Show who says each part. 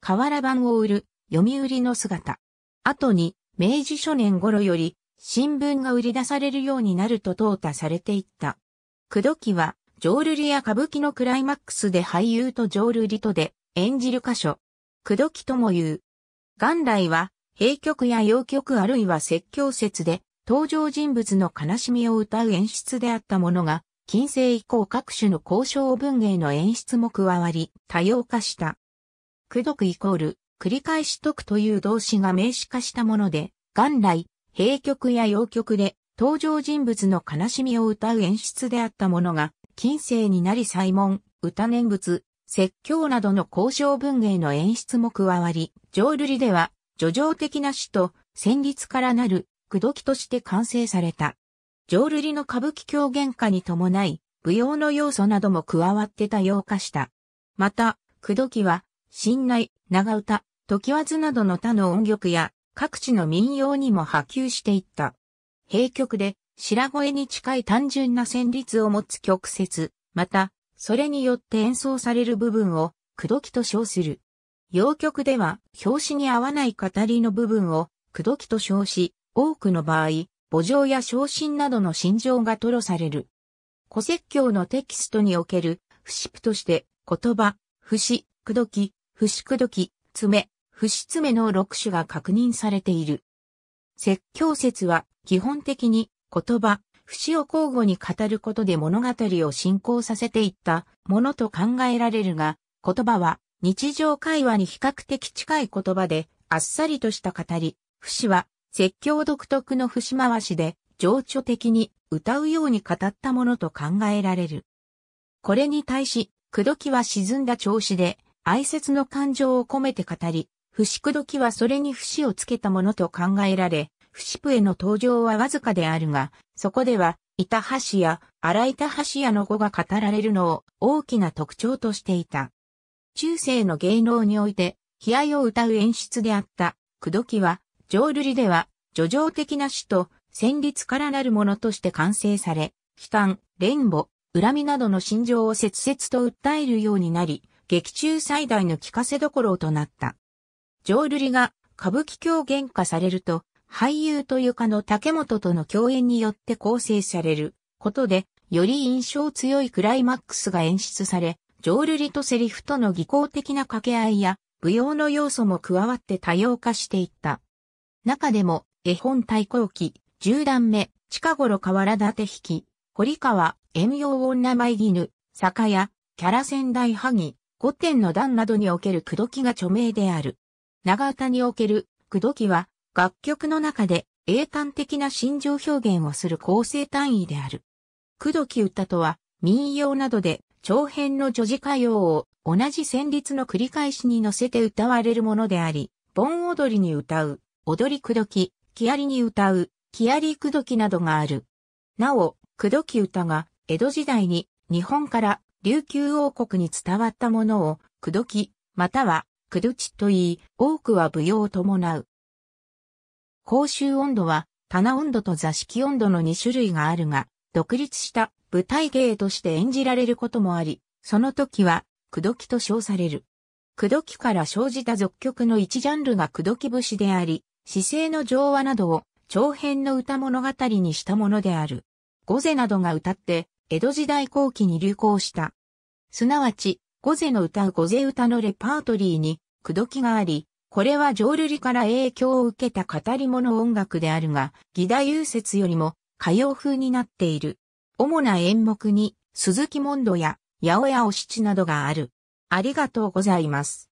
Speaker 1: 瓦版を売る、読売の姿。後に、明治初年頃より、新聞が売り出されるようになると淘汰されていった。くどきは、浄瑠璃や歌舞伎のクライマックスで俳優と浄瑠璃とで演じる箇所。くどきとも言う。元来は、閉曲や洋曲あるいは説教説で、登場人物の悲しみを歌う演出であったものが、近世以降各種の交渉文芸の演出も加わり、多様化した。苦読イコール、繰り返し解くという動詞が名詞化したもので、元来、平曲や洋曲で、登場人物の悲しみを歌う演出であったものが、近世になり祭文、歌念仏、説教などの交渉文芸の演出も加わり、浄瑠璃では、叙情的な詩と、旋律からなる、苦読として完成された。浄瑠璃の歌舞伎狂言化に伴い、舞踊の要素なども加わって多様化した。また、苦読は、信内、長唄、時和などの他の音曲や各地の民謡にも波及していった。平曲で白声に近い単純な旋律を持つ曲折、また、それによって演奏される部分を、くどきと称する。洋曲では、表紙に合わない語りの部分を、くどきと称し、多くの場合、母情や昇進などの心情が吐露される。古説教のテキストにおける、不死として、言葉、不死、くどき、不宿時、爪、不死爪の6種が確認されている。説教説は基本的に言葉、節を交互に語ることで物語を進行させていったものと考えられるが、言葉は日常会話に比較的近い言葉であっさりとした語り、節は説教独特の節回しで情緒的に歌うように語ったものと考えられる。これに対し、口説きは沈んだ調子で哀説の感情を込めて語り、節く時はそれに節をつけたものと考えられ、節プへの登場はわずかであるが、そこでは、板橋や荒板橋屋の語が語られるのを大きな特徴としていた。中世の芸能において、悲哀を歌う演出であった、くどきは、浄瑠璃では、叙情的な死と、旋律からなるものとして完成され、悲嘆、連母、恨みなどの心情を切々と訴えるようになり、劇中最大の聞かせどころとなった。浄瑠璃が歌舞伎狂言化されると、俳優と床の竹本との共演によって構成されることで、より印象強いクライマックスが演出され、浄瑠璃とセリフとの技巧的な掛け合いや、舞踊の要素も加わって多様化していった。中でも、絵本対抗期、十段目、近頃河原立引き、堀川、遠洋女舞犬、酒屋、キャラ仙台萩、五点の段などにおける口説きが著名である。長唄における口説きは楽曲の中で英単的な心情表現をする構成単位である。口説き歌とは民謡などで長編の女児歌謡を同じ旋律の繰り返しに乗せて歌われるものであり、盆踊りに歌う、踊り口説き、木りに歌う、木り口説きなどがある。なお、口説き歌が江戸時代に日本から琉球王国に伝わったものを、くどき、または、くどちと言い、多くは舞踊を伴う。公衆温度は、棚温度と座敷温度の2種類があるが、独立した舞台芸として演じられることもあり、その時は、くどきと称される。くどきから生じた俗曲の一ジャンルがくどき節であり、姿勢の上話などを長編の歌物語にしたものである。ゴゼなどが歌って、江戸時代後期に流行した。すなわち、御勢の歌う御勢歌のレパートリーに、くどきがあり、これは浄瑠璃から影響を受けた語り物音楽であるが、義太夫説よりも歌謡風になっている。主な演目に、鈴木モンドや、八百屋お七などがある。ありがとうございます。